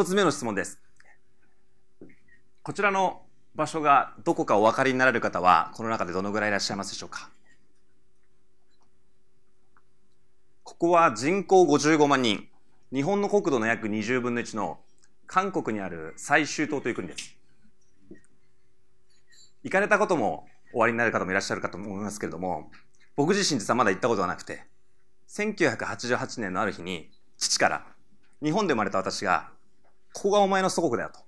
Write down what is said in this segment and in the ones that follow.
一つ目の質問です。こちらの場所がどこかお分かりになられる方は、この中でどのぐらいいらっしゃいますでしょうかここは人口55万人、日本の国土の約20分の1の韓国にある最終島という国です。行かれたこともおありになる方もいらっしゃるかと思いますけれども、僕自身実はまだ行ったことはなくて、1988年のある日に父から、日本で生まれた私がここがお前の祖国だよと。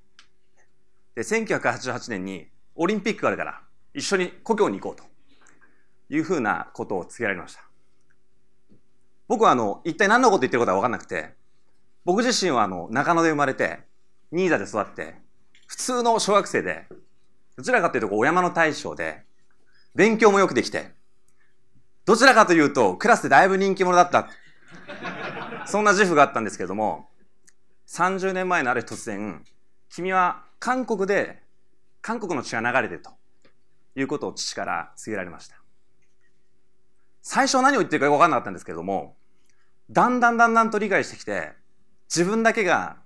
で、1988年にオリンピックがあるから、一緒に故郷に行こうというふうなことを告げられました。僕はあの、一体何のこと言ってることは分かんなくて、僕自身はあの、中野で生まれて、新座で育って、普通の小学生で、どちらかというとこう、お山の大将で、勉強もよくできて、どちらかというと、クラスでだいぶ人気者だった。そんな自負があったんですけれども、30年前のある日突然、君は韓国で、韓国の血が流れてるということを父から告げられました。最初何を言ってるかよくわかんなかったんですけれども、だんだんだんだんと理解してきて、自分だけが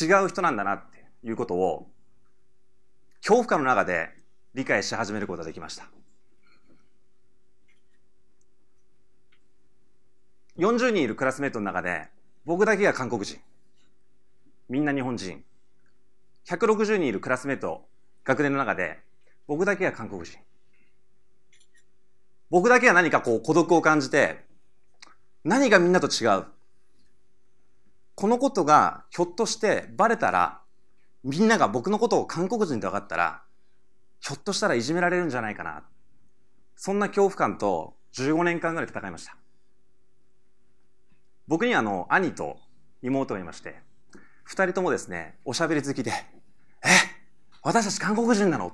違う人なんだなっていうことを、恐怖感の中で理解し始めることができました。40人いるクラスメートの中で、僕だけが韓国人。みんな日本人。160人いるクラスメート、学年の中で、僕だけが韓国人。僕だけが何かこう孤独を感じて、何がみんなと違う。このことがひょっとしてバレたら、みんなが僕のことを韓国人と分かったら、ひょっとしたらいじめられるんじゃないかな。そんな恐怖感と15年間ぐらい戦いました。僕にあの兄と妹がいまして、二人ともですね、おしゃべり好きで、え私たち韓国人なの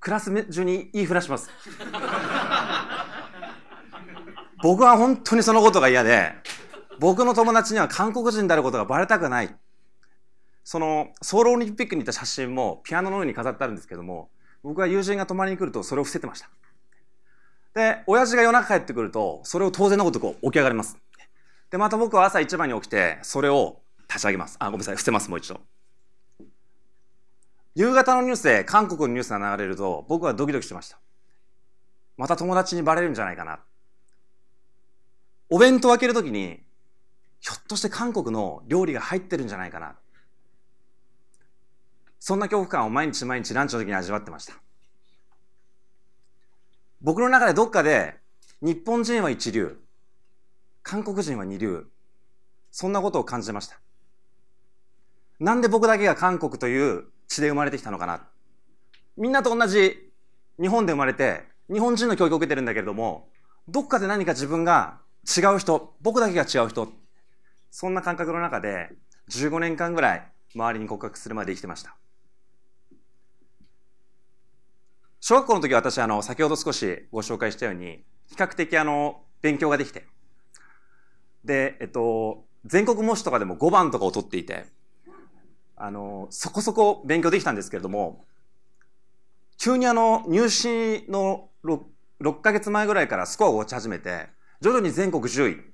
クラス中に言いふらします。僕は本当にそのことが嫌で、僕の友達には韓国人であることがバレたくない。その、ソウルオリンピックに行った写真もピアノの上に飾ってあるんですけども、僕は友人が泊まりに来るとそれを伏せてました。で、親父が夜中帰ってくると、それを当然のことう起き上がります。で、また僕は朝一番に起きて、それを差し上げます。あ、ごめんなさい。伏せます、もう一度。夕方のニュースで韓国のニュースが流れると、僕はドキドキしました。また友達にバレるんじゃないかな。お弁当を開けるときに、ひょっとして韓国の料理が入ってるんじゃないかな。そんな恐怖感を毎日毎日ランチの時に味わってました。僕の中でどっかで、日本人は一流、韓国人は二流、そんなことを感じました。なんで僕だけが韓国という地で生まれてきたのかな。みんなと同じ日本で生まれて、日本人の教育を受けてるんだけれども、どっかで何か自分が違う人、僕だけが違う人、そんな感覚の中で15年間ぐらい周りに告白するまで生きてました。小学校の時は私、あの、先ほど少しご紹介したように、比較的あの、勉強ができて、で、えっと、全国模試とかでも5番とかを取っていて、あの、そこそこ勉強できたんですけれども、急にあの、入試の 6, 6ヶ月前ぐらいからスコアが落ち始めて、徐々に全国10位、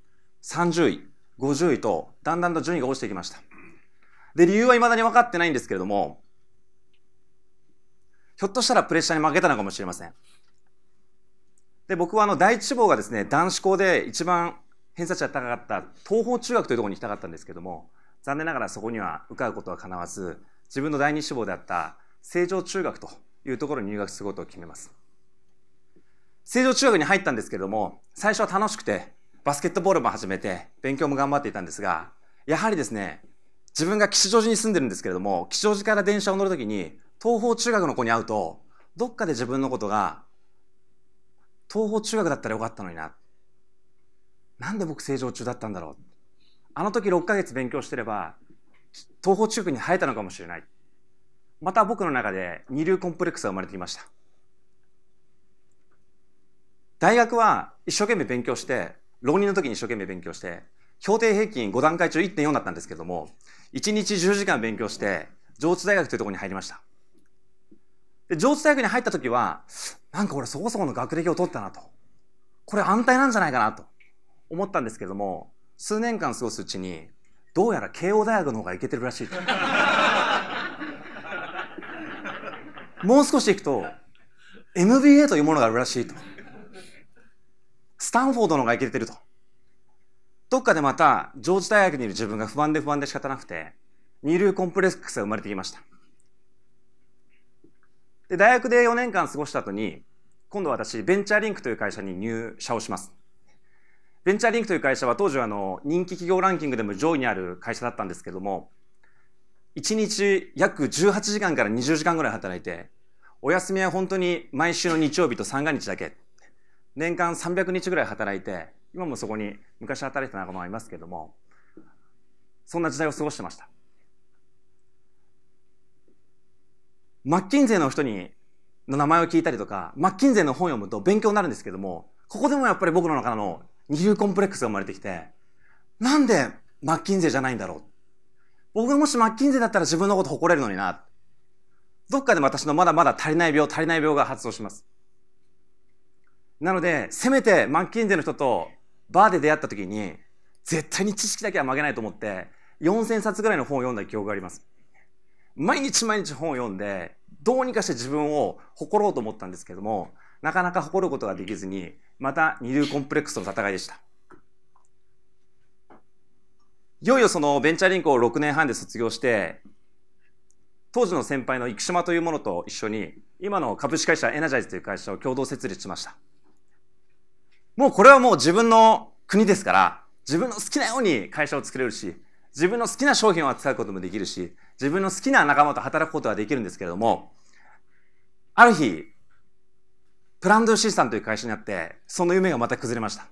30位、50位と、だんだんと順位が落ちていきました。で、理由は未だに分かってないんですけれども、ひょっとしたらプレッシャーに負けたのかもしれません。で、僕はあの、第一志望がですね、男子校で一番偏差値が高かった東方中学というところに行きたかったんですけども、残念ながらそこには受かることはかなわず自分の第二志望であった成城中学というところに入学することを決めます成城中学に入ったんですけれども最初は楽しくてバスケットボールも始めて勉強も頑張っていたんですがやはりですね自分が吉祥寺に住んでるんですけれども吉祥寺から電車を乗るときに東方中学の子に会うとどっかで自分のことが東方中学だったらよかったのにななんで僕成城中だったんだろうあの時6ヶ月勉強してれば、東方中区に生えたのかもしれない。また僕の中で二流コンプレックスが生まれてきました。大学は一生懸命勉強して、浪人の時に一生懸命勉強して、評定平均5段階中1.4だったんですけども、1日10時間勉強して、上智大学というところに入りました。で、上智大学に入った時は、なんか俺そこそこの学歴を取ったなと。これ安泰なんじゃないかなと思ったんですけども、数年間過ごすうちにどうやら慶応大学の方がいけてるらしい もう少し行くと MBA というものがあるらしいとスタンフォードの方がいけてるとどっかでまたジョージ大学にいる自分が不安で不安で仕方なくて二流コンプレックスが生まれてきましたで大学で4年間過ごした後に今度私ベンチャーリンクという会社に入社をしますベンチャーリンクという会社は当時あの人気企業ランキングでも上位にある会社だったんですけども、1日約18時間から20時間ぐらい働いて、お休みは本当に毎週の日曜日と三が日だけ。年間300日ぐらい働いて、今もそこに昔働いてた仲間がいますけども、そんな時代を過ごしてました。マッキンゼーの人にの名前を聞いたりとか、マッキンゼーの本を読むと勉強になるんですけども、ここでもやっぱり僕の中の二重コンプレックスが生まれてきて、なんでマッキンゼじゃないんだろう。僕がもしマッキンゼだったら自分のこと誇れるのにな。どっかで私のまだまだ足りない病、足りない病が発動します。なので、せめてマッキンゼの人とバーで出会った時に、絶対に知識だけは曲げないと思って、4000冊ぐらいの本を読んだ記憶があります。毎日毎日本を読んで、どうにかして自分を誇ろうと思ったんですけども、なかなか誇ることができずに、また二流コンプレックスの戦いでした。いよいよそのベンチャーリンクを6年半で卒業して、当時の先輩の生島というものと一緒に、今の株式会社エナジャイズという会社を共同設立しました。もうこれはもう自分の国ですから、自分の好きなように会社を作れるし、自分の好きな商品を扱うこともできるし、自分の好きな仲間と働くことはできるんですけれども、ある日、プランドシスタンという会社にあって、その夢がまた崩れました。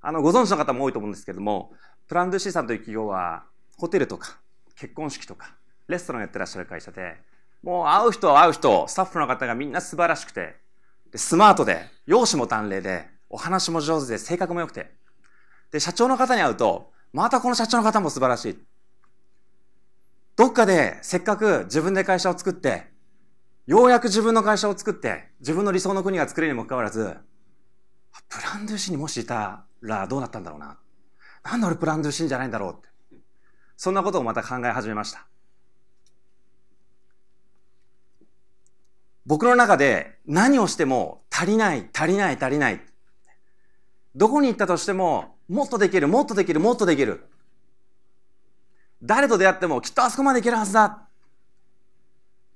あの、ご存知の方も多いと思うんですけども、プランドシスタンという企業は、ホテルとか、結婚式とか、レストランやってらっしゃる会社で、もう会う人は会う人、スタッフの方がみんな素晴らしくて、スマートで、容姿も端麗で、お話も上手で、性格も良くて。で、社長の方に会うと、またこの社長の方も素晴らしい。どっかでせっかく自分で会社を作ってようやく自分の会社を作って、自分の理想の国が作れるにもかかわらず、プランドゥシにもしいたらどうなったんだろうな。なんで俺プランドゥシンじゃないんだろうって。そんなことをまた考え始めました。僕の中で何をしても足りない、足りない、足りない。どこに行ったとしても、もっとできる、もっとできる、もっとできる。誰と出会ってもきっとあそこまで行けるはずだ。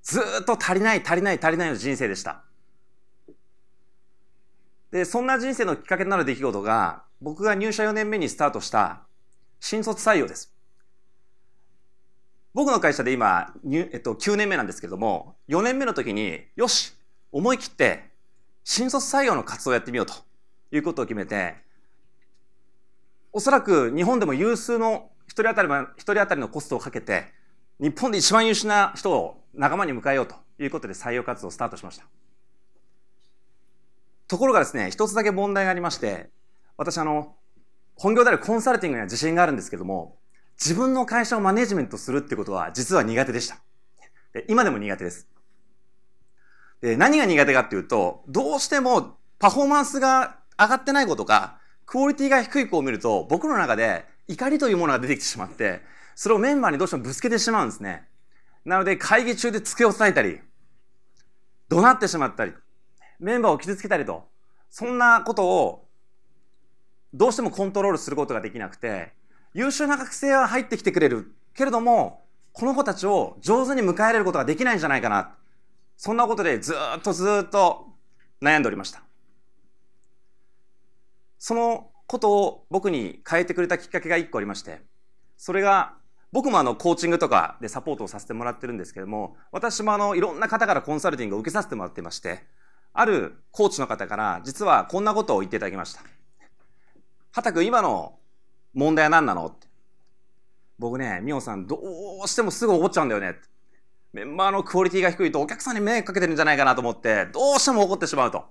ずっと足りない足りない足りないの人生でした。で、そんな人生のきっかけになる出来事が、僕が入社4年目にスタートした新卒採用です。僕の会社で今、えっと、9年目なんですけども、4年目の時に、よし思い切って、新卒採用の活動をやってみようということを決めて、おそらく日本でも有数の一人当たり、一人当たりのコストをかけて、日本で一番優秀な人を仲間に迎えようということで採用活動をスタートしました。ところがですね、一つだけ問題がありまして、私あの、本業であるコンサルティングには自信があるんですけども、自分の会社をマネジメントするってことは実は苦手でした。で今でも苦手です。で、何が苦手かっていうと、どうしてもパフォーマンスが上がってない子とか、クオリティが低い子を見ると、僕の中で怒りというものが出てきてしまって、それをメンバーにどうしてもぶつけてしまうんですね。なので会議中で机を叩いたり、怒鳴ってしまったり、メンバーを傷つけたりと、そんなことをどうしてもコントロールすることができなくて、優秀な学生は入ってきてくれるけれども、この子たちを上手に迎え入れることができないんじゃないかな。そんなことでずっとずっと悩んでおりました。そのことを僕に変えてくれたきっかけが一個ありまして、それが僕もあのコーチングとかでサポートをさせてもらってるんですけども、私もあのいろんな方からコンサルティングを受けさせてもらってまして、あるコーチの方から実はこんなことを言っていただきました。畑くん今の問題は何なのって。僕ね、みおさんどうしてもすぐ怒っちゃうんだよねメンバーのクオリティが低いとお客さんに迷惑かけてるんじゃないかなと思って、どうしても怒ってしまうと。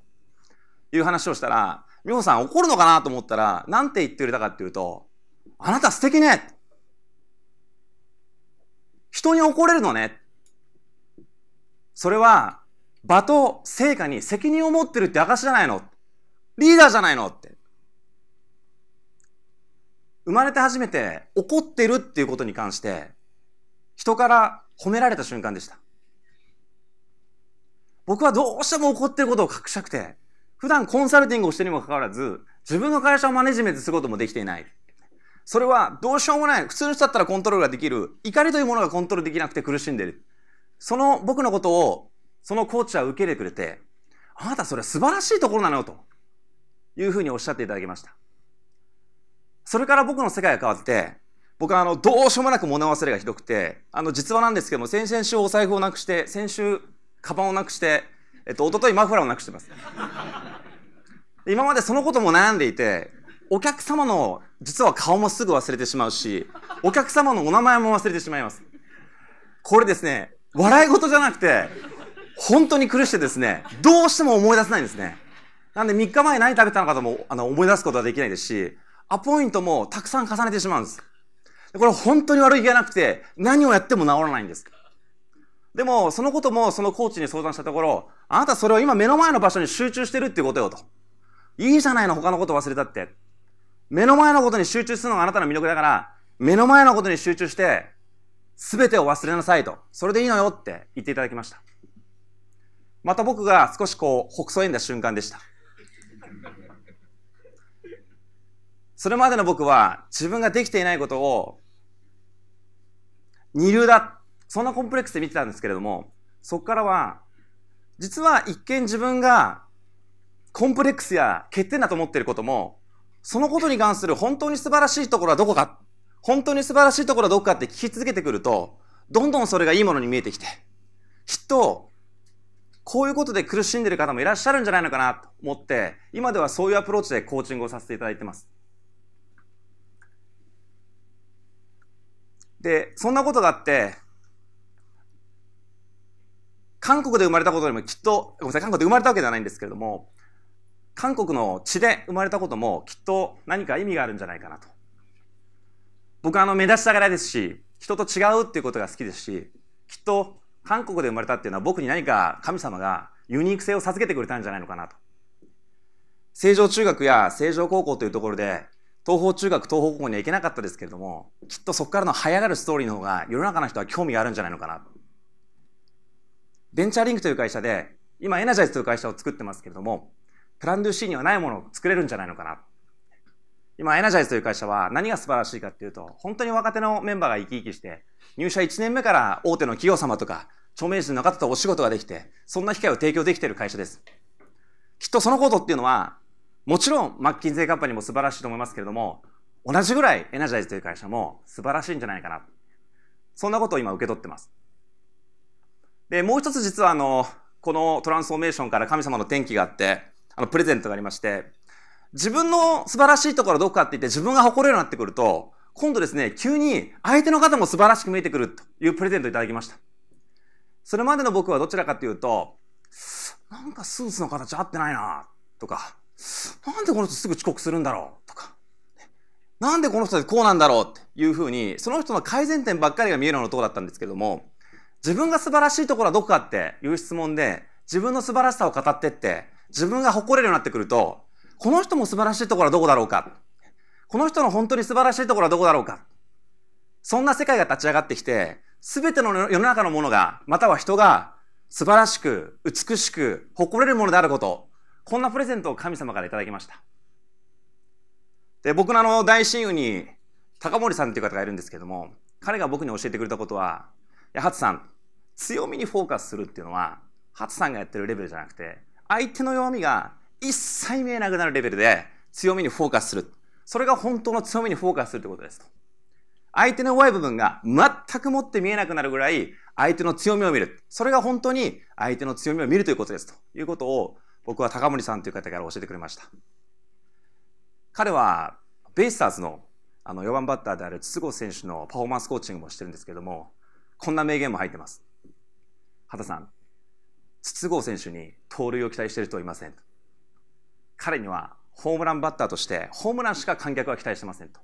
いう話をしたら、みおさん怒るのかなと思ったら、なんて言ってくれたかっていうと、あなた素敵ね人に怒れるのね。それは、場と成果に責任を持ってるって証じゃないの。リーダーじゃないのって。生まれて初めて怒ってるっていうことに関して、人から褒められた瞬間でした。僕はどうしても怒ってることを隠したくて、普段コンサルティングをしてにもかかわらず、自分の会社をマネジメントすることもできていない。それはどうしようもない。普通の人だったらコントロールができる。怒りというものがコントロールできなくて苦しんでる。その僕のことを、そのコーチは受け入れてくれて、あなたそれは素晴らしいところなのよ、というふうにおっしゃっていただきました。それから僕の世界が変わって、僕はあの、どうしようもなく物忘れがひどくて、あの、実話なんですけども、先々週お財布をなくして、先週、カバンをなくして、えっと、一昨日マフラーをなくしてます。今までそのことも悩んでいて、お客様の実は顔もすぐ忘れてしまうし、お客様のお名前も忘れてしまいます。これですね、笑い事じゃなくて、本当に苦してですね、どうしても思い出せないんですね。なんで3日前何食べたのかともあの思い出すことはできないですし、アポイントもたくさん重ねてしまうんです。これ本当に悪い気がなくて、何をやっても治らないんです。でも、そのこともそのコーチに相談したところ、あなたそれを今目の前の場所に集中してるってことよと。いいじゃないの、他のこと忘れたって。目の前のことに集中するのがあなたの魅力だから、目の前のことに集中して、すべてを忘れなさいと。それでいいのよって言っていただきました。また僕が少しこう、ほくそ笑んだ瞬間でした。それまでの僕は自分ができていないことを二流だ。そんなコンプレックスで見てたんですけれども、そこからは、実は一見自分がコンプレックスや欠点だと思っていることも、そのことに関する本当に素晴らしいところはどこか、本当に素晴らしいところはどこかって聞き続けてくると、どんどんそれがいいものに見えてきて、きっと、こういうことで苦しんでる方もいらっしゃるんじゃないのかなと思って、今ではそういうアプローチでコーチングをさせていただいてます。で、そんなことがあって、韓国で生まれたことよりもきっと、ごめんなさい、韓国で生まれたわけではないんですけれども、韓国の血で生まれたこともきっと何か意味があるんじゃないかなと。僕はあの目立ちたがらですし、人と違うっていうことが好きですし、きっと韓国で生まれたっていうのは僕に何か神様がユニーク性を授けてくれたんじゃないのかなと。成城中学や成城高校というところで、東方中学、東方高校には行けなかったですけれども、きっとそこからの早がるストーリーの方が世の中の人は興味があるんじゃないのかな。ベンチャーリンクという会社で、今エナジャイズという会社を作ってますけれども、プランドゥシーにはないものを作れるんじゃないのかな。今、エナジャイズという会社は何が素晴らしいかっていうと、本当に若手のメンバーが生き生きして、入社1年目から大手の企業様とか、著名人の方とお仕事ができて、そんな機会を提供できている会社です。きっとそのことっていうのは、もちろんマッキンゼーカンパニーも素晴らしいと思いますけれども、同じぐらいエナジャイズという会社も素晴らしいんじゃないかな。そんなことを今受け取ってます。で、もう一つ実はあの、このトランスフォーメーションから神様の転機があって、あの、プレゼントがありまして、自分の素晴らしいところどこかって言って自分が誇れるようになってくると、今度ですね、急に相手の方も素晴らしく見えてくるというプレゼントをいただきました。それまでの僕はどちらかというと、なんかスーツの形合ってないなとか、なんでこの人すぐ遅刻するんだろうとか、なんでこの人ってこうなんだろうっていうふうに、その人の改善点ばっかりが見えるようなとこだったんですけども、自分が素晴らしいところはどこかっていう質問で、自分の素晴らしさを語ってって、自分が誇れるようになってくると、この人も素晴らしいところはどこだろうか。この人の本当に素晴らしいところはどこだろうか。そんな世界が立ち上がってきて、すべての世の中のものが、または人が素晴らしく、美しく、誇れるものであること。こんなプレゼントを神様からいただきました。で、僕のあの、大親友に、高森さんっていう方がいるんですけども、彼が僕に教えてくれたことは、いや、ハツさん、強みにフォーカスするっていうのは、ハツさんがやってるレベルじゃなくて、相手の弱みが一切見えなくなるレベルで強みにフォーカスする。それが本当の強みにフォーカスするってことですと。相手の弱い部分が全くもって見えなくなるぐらい相手の強みを見る。それが本当に相手の強みを見るということですということを僕は高森さんという方から教えてくれました。彼はベイスターズのあの4番バッターである筒子選手のパフォーマンスコーチングもしてるんですけども、こんな名言も入ってます。畑さん、筒香選手に盗塁を期待している人はいません彼にはホームランバッターとしてホームランしか観客は期待してませんと。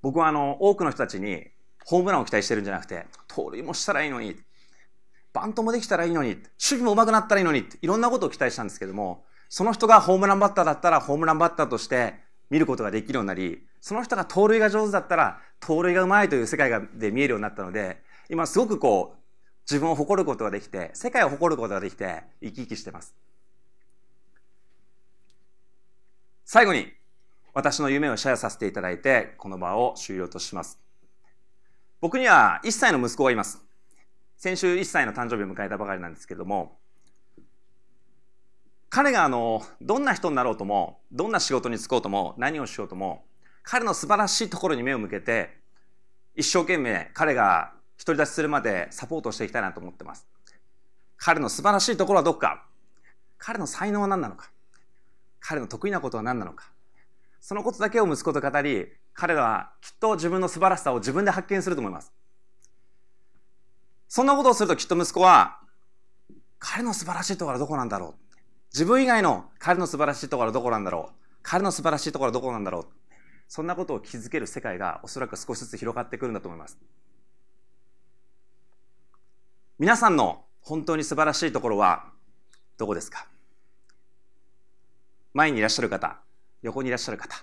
僕はあの多くの人たちにホームランを期待してるんじゃなくて、盗塁もしたらいいのに、バントもできたらいいのに、守備も上手くなったらいいのに、いろんなことを期待したんですけども、その人がホームランバッターだったらホームランバッターとして見ることができるようになり、その人が盗塁が上手だったら、盗塁がうまいという世界がで見えるようになったので、今すごくこう、自分を誇ることができて、世界を誇ることができて、生き生きしてます。最後に、私の夢をシェアさせていただいて、この場を終了とします。僕には1歳の息子がいます。先週1歳の誕生日を迎えたばかりなんですけれども、彼があの、どんな人になろうとも、どんな仕事に就こうとも、何をしようとも、彼の素晴らしいところに目を向けて、一生懸命彼が独り立ちするまでサポートしていきたいなと思ってます。彼の素晴らしいところはどこか彼の才能は何なのか彼の得意なことは何なのかそのことだけを息子と語り、彼らはきっと自分の素晴らしさを自分で発見すると思います。そんなことをするときっと息子は、彼の素晴らしいところはどこなんだろう自分以外の彼の素晴らしいところはどこなんだろう彼の素晴らしいところはどこなんだろうそんなことを気づける世界がおそらく少しずつ広がってくるんだと思います。皆さんの本当に素晴らしいところはどこですか前にいらっしゃる方、横にいらっしゃる方、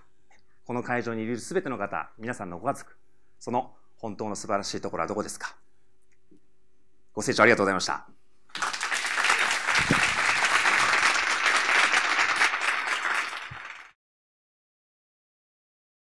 この会場にいるすべての方、皆さんのご家族、その本当の素晴らしいところはどこですかご清聴ありがとうございました。